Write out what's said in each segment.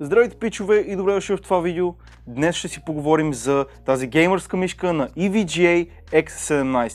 Здравейте пичове и добре дошли в това видео. Днес ще си поговорим за тази геймърска мишка на EVGA X17.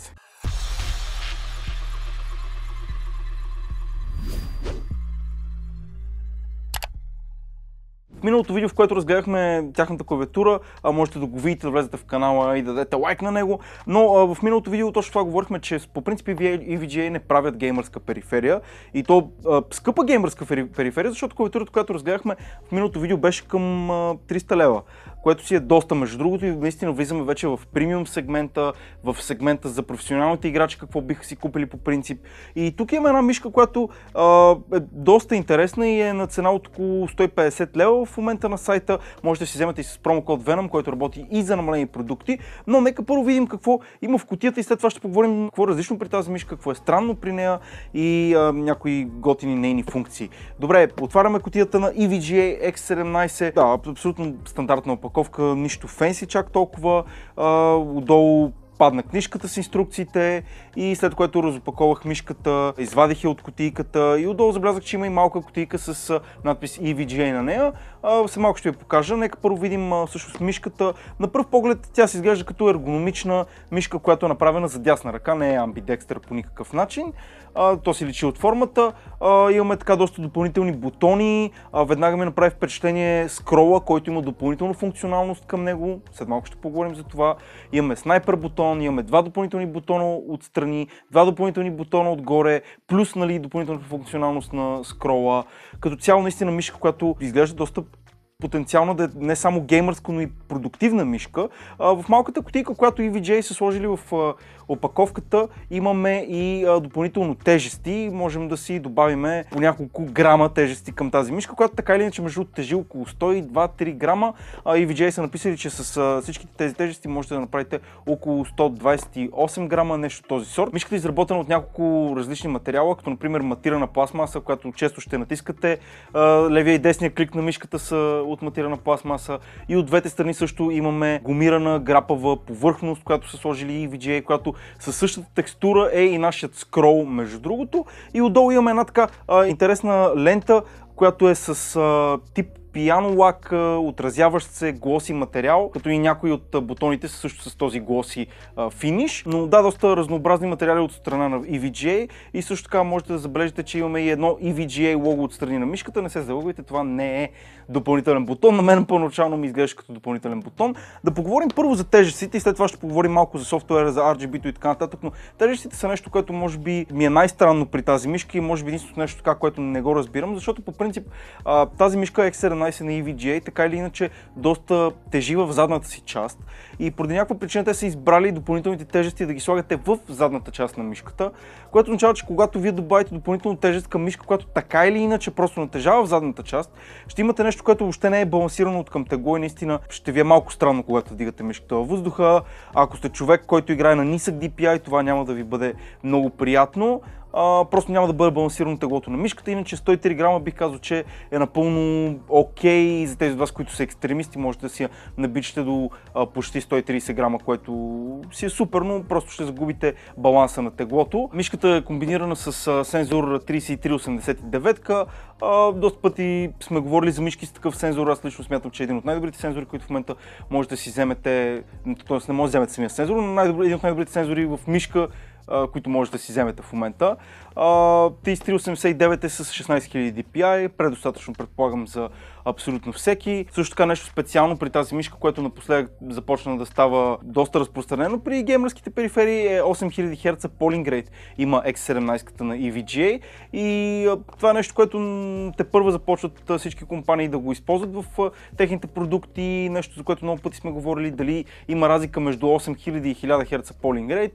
миналото видео, в което разгледахме тяхната клавиатура, а можете да го видите, да влезете в канала и да дадете лайк на него. Но а, в миналото видео точно това говорихме, че по принцип EVGA не правят геймърска периферия и то а, скъпа геймърска периферия, защото клавиатурата, която разгледахме в миналото видео беше към а, 300 лева, което си е доста между другото и наистина влизаме вече в премиум сегмента, в сегмента за професионалните играчи, какво биха си купили по принцип. И тук има една мишка, която а, е доста интересна и е на цена от около 150 лева в момента на сайта. Може да си вземете и с промокод Venom, който работи и за намалени продукти. Но нека първо видим какво има в котията и след това ще поговорим какво е различно при тази мишка, какво е странно при нея и а, някои готини нейни функции. Добре, отваряме котията на EVGA X17. Да, абсолютно стандартна опаковка, нищо фенси чак толкова. А, отдолу Падна книжката с инструкциите и след което разопаковах мишката, извадих я от кутийката и отдолу забелязах, че има и малка кутийка с надпис EVGA на нея. Все малко ще ви покажа. Нека първо видим всъщност мишката. На пръв поглед тя се изглежда като ергономична мишка, която е направена за дясна ръка, не е амбидекстър по никакъв начин то си личи от формата. имаме така доста допълнителни бутони, веднага ми направи впечатление скрола, който има допълнителна функционалност към него, след малко ще поговорим за това. Имаме снайпер бутон, имаме два допълнителни бутона отстрани, два допълнителни бутона отгоре, плюс нали, допълнителната функционалност на скрола. Като цяло наистина мишка, която изглежда доста потенциално да е не само геймърско, но и продуктивна мишка. в малката кутийка, която EVJ са сложили в опаковката, имаме и допълнително тежести. Можем да си добавиме по няколко грама тежести към тази мишка, която така или иначе между тежи около 102-3 грама. EVJ са написали, че с всичките тези тежести можете да направите около 128 грама, нещо този сорт. Мишката е изработена от няколко различни материала, като например матирана пластмаса, която често ще натискате. левия и десния клик на мишката са от матирана пластмаса и от двете страни също имаме гумирана грапава повърхност, която са сложили и VGA, която със същата текстура е и нашият скрол между другото. И отдолу имаме една така а, интересна лента, която е с а, тип Пиано лак, отразяващ се глоси материал, като и някои от бутоните са също с този глоси финиш. Но да, доста разнообразни материали от страна на EVGA и също така можете да забележите, че имаме и едно EVGA лого от страни на мишката. Не се залъгвайте, това не е допълнителен бутон. На мен по-начално ми изглежда като допълнителен бутон. Да поговорим първо за тежестите и след това ще поговорим малко за софтуера, за RGB-то и така нататък, но тежестите са нещо, което може би ми е най-странно при тази мишка и може би единственото нещо така, което не го разбирам, защото по принцип тази мишка е X17 E a на EVGA, така или иначе доста тежи в задната си част. И поради някаква причина те са избрали допълнителните тежести да ги слагате в задната част на мишката, което означава, че когато вие добавите допълнително тежест към мишка, която така или иначе просто натежава в задната част, ще имате нещо, което въобще не е балансирано от към тегло и наистина ще ви е малко странно, когато вдигате мишката във въздуха. ако сте човек, който играе на нисък DPI, това няма да ви бъде много приятно просто няма да бъде балансирано теглото на мишката. Иначе 103 грама бих казал, че е напълно окей okay. за тези от вас, които са екстремисти, можете да си набичате до почти 130 грама, което си е супер, но просто ще загубите баланса на теглото. Мишката е комбинирана с сензор 3389, ка доста пъти сме говорили за мишки с такъв сензор. Аз лично смятам, че е един от най-добрите сензори, които в момента може да си вземете, т.е. не може да вземете самия сензор, но един от най-добрите сензори в мишка които може да си вземете в момента. T389 е с 16 000 DPI, предостатъчно предполагам за абсолютно всеки. Също така нещо специално при тази мишка, което напоследък започна да става доста разпространено при геймърските периферии е 8000 Hz polling rate. Има x 17 на EVGA и това е нещо, което те първо започват всички компании да го използват в техните продукти, нещо, за което много пъти сме говорили, дали има разлика между 8000 и 1000 Hz polling rate.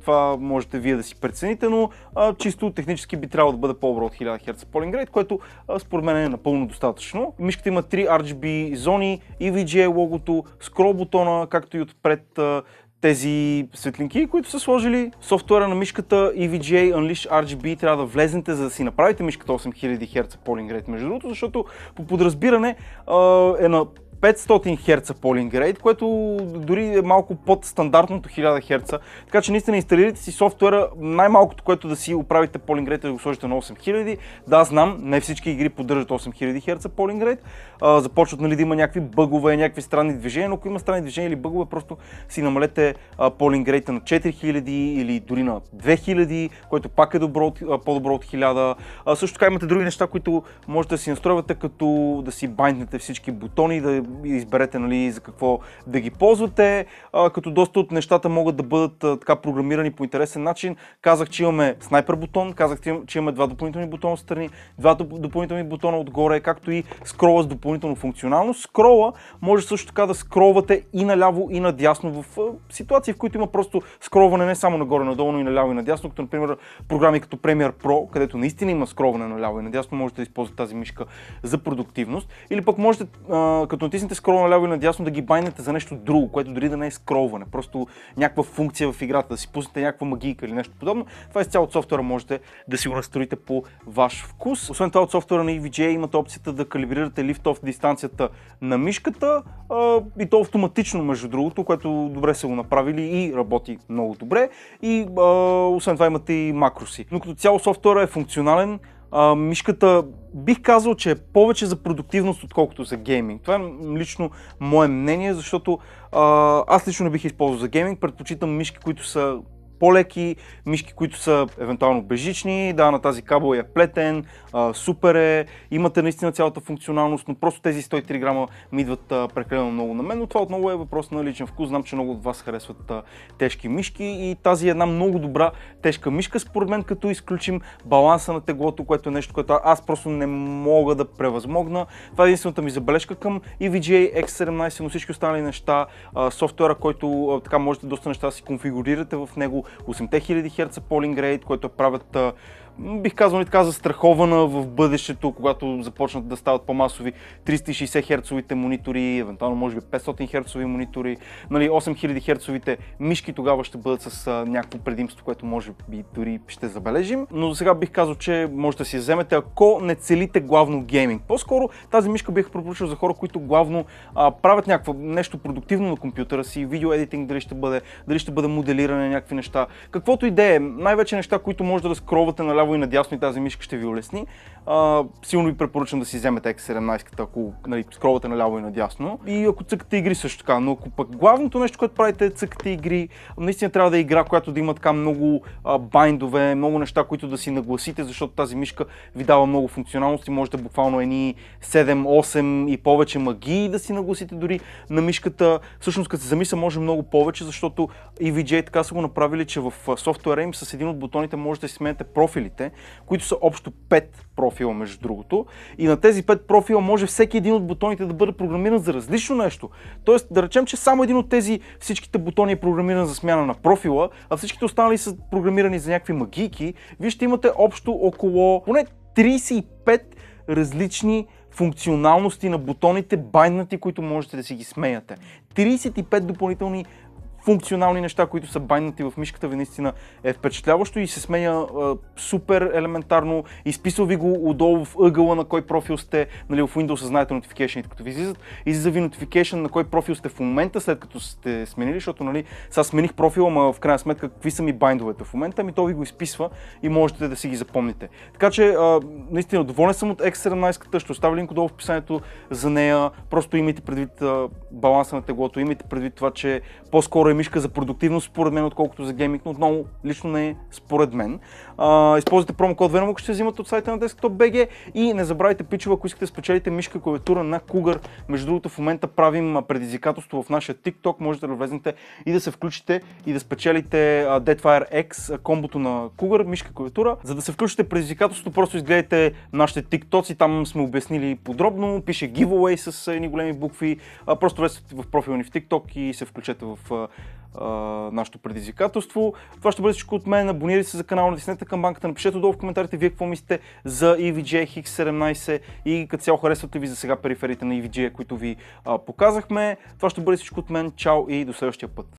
Това това можете вие да си прецените, но а, чисто технически би трябвало да бъде по-добро от 1000 Hz polling rate, което а, според мен е напълно достатъчно. Мишката има 3 RGB зони, EVGA е логото, скрол бутона, както и отпред а, тези светлинки, които са сложили софтуера на мишката EVGA Unleash RGB, трябва да влезнете, за да си направите мишката 8000 Hz polling rate, между другото, защото по подразбиране а, е на 500 Hz polling rate, което дори е малко под стандартното 1000 Hz. Така че наистина инсталирайте си софтуера, най-малкото, което да си оправите polling rate, е да го сложите на 8000. Да, знам, не всички игри поддържат 8000 Hz polling rate. започват нали, да има някакви бъгове, някакви странни движения, но ако има странни движения или бъгове, просто си намалете polling rate на 4000 или дори на 2000, което пак е добро, по-добро от 1000. също така имате други неща, които можете да си настроите, като да си байнете всички бутони, да изберете нали, за какво да ги ползвате, а, като доста от нещата могат да бъдат а, така програмирани по интересен начин. Казах, че имаме снайпер бутон, казах, че имаме два допълнителни бутона страни, два допълнителни бутона отгоре, както и скрола с допълнително функционалност. Скрола може също така да скролвате и наляво и надясно в а, ситуации, в които има просто скролване не само нагоре, надолу, но и наляво и надясно, като например програми като Premiere Pro, където наистина има скролване наляво и надясно, можете да използвате тази мишка за продуктивност. Или пък можете, а, като натиснете натиснете скрол наляво и надясно да ги байнете за нещо друго, което дори да не е скролване, просто някаква функция в играта, да си пуснете някаква магийка или нещо подобно. Това е цял от софтуера, можете да си го настроите по ваш вкус. Освен това от софтуера на EVGA имате опцията да калибрирате лифт-оф дистанцията на мишката и то автоматично между другото, което добре са го направили и работи много добре. И освен това имате и макроси. Но като цяло софтуера е функционален, а, мишката бих казал, че е повече за продуктивност, отколкото за гейминг. Това е лично мое мнение, защото а, аз лично не бих използвал за гейминг. Предпочитам мишки, които са по-леки, мишки, които са евентуално безжични, да, на тази кабел е плетен, а, супер е, имате наистина цялата функционалност, но просто тези 103 грама ми идват а, прекалено много на мен, но това отново е въпрос на личен вкус, знам, че много от вас харесват а, тежки мишки и тази е една много добра тежка мишка, според мен, като изключим баланса на теглото, което е нещо, което аз просто не мога да превъзмогна. Това е единствената ми забележка към EVGA X17, но всички останали неща, софтуера, който така можете доста неща да си конфигурирате в него, 8000 Hz polling rate, което правят бих казал, така застрахована в бъдещето, когато започнат да стават по-масови 360 херцовите монитори, евентуално може би 500 херцови монитори, нали, 8000 херцовите мишки тогава ще бъдат с някакво предимство, което може би дори ще забележим. Но за сега бих казал, че може да си вземете, ако не целите главно гейминг. По-скоро тази мишка бих препоръчал за хора, които главно а, правят някакво нещо продуктивно на компютъра си, видеоедитинг дали ще бъде, дали ще бъде моделиране някакви неща. Каквото идея, е, най-вече неща, които може да разкровате на наляво и надясно и тази мишка ще ви улесни. А, силно ви препоръчвам да си вземете X17, ако нали, наляво и надясно. И ако цъкате игри също така. Но ако пък главното нещо, което правите е цъкате игри, наистина трябва да е игра, която да има така много а, байдове, много неща, които да си нагласите, защото тази мишка ви дава много функционалности. Можете буквално едни 7, 8 и повече магии да си нагласите дори на мишката. Всъщност, като се замисля, може много повече, защото e VJ така са го направили, че в софтуера им с един от бутоните може да си сменяте профилите, които са общо 5 профили профила, между другото. И на тези 5 профила може всеки един от бутоните да бъде програмиран за различно нещо. Тоест да речем, че само един от тези всичките бутони е програмиран за смяна на профила, а всичките останали са програмирани за някакви магийки. Вие ще имате общо около поне 35 различни функционалности на бутоните, байнати, които можете да си ги смеяте. 35 допълнителни функционални неща, които са байнати в мишката ви, наистина е впечатляващо и се сменя супер елементарно. Изписва ви го отдолу в ъгъла на кой профил сте, нали, в Windows знаете notification, като ви излизат. Излиза ви notification на кой профил сте в момента, след като сте сменили, защото нали, сега смених профила, но в крайна сметка какви са ми байдовете в момента, ми то ви го изписва и можете да си ги запомните. Така че, наистина, доволен съм от X17-ката, ще оставя линк отдолу в описанието за нея. Просто имайте предвид баланса на теглото, имайте предвид това, че по-скоро мишка за продуктивност, според мен, отколкото за гейминг, но отново лично не е според мен. А, използвайте промокод Venom, ако ще взимате от сайта на Desktop.bg и не забравяйте пичува, ако искате да спечелите мишка клавиатура на Cougar. Между другото, в момента правим предизвикателство в нашия TikTok, можете да влезнете и да се включите и да спечелите Deadfire X, комбото на Cougar, мишка клавиатура. За да се включите предизвикателството, просто изгледайте нашите TikTok и там сме обяснили подробно. Пише giveaway с едни големи букви. Просто влезте в профила ни в TikTok и се включете в нашето предизвикателство. Това ще бъде всичко от мен. Абонирайте се за канала, натиснете камбанката, напишете долу в коментарите вие какво мислите за EVJ X17 и като цяло харесвате ви за сега периферите на EVJ, които ви а, показахме. Това ще бъде всичко от мен. Чао и до следващия път.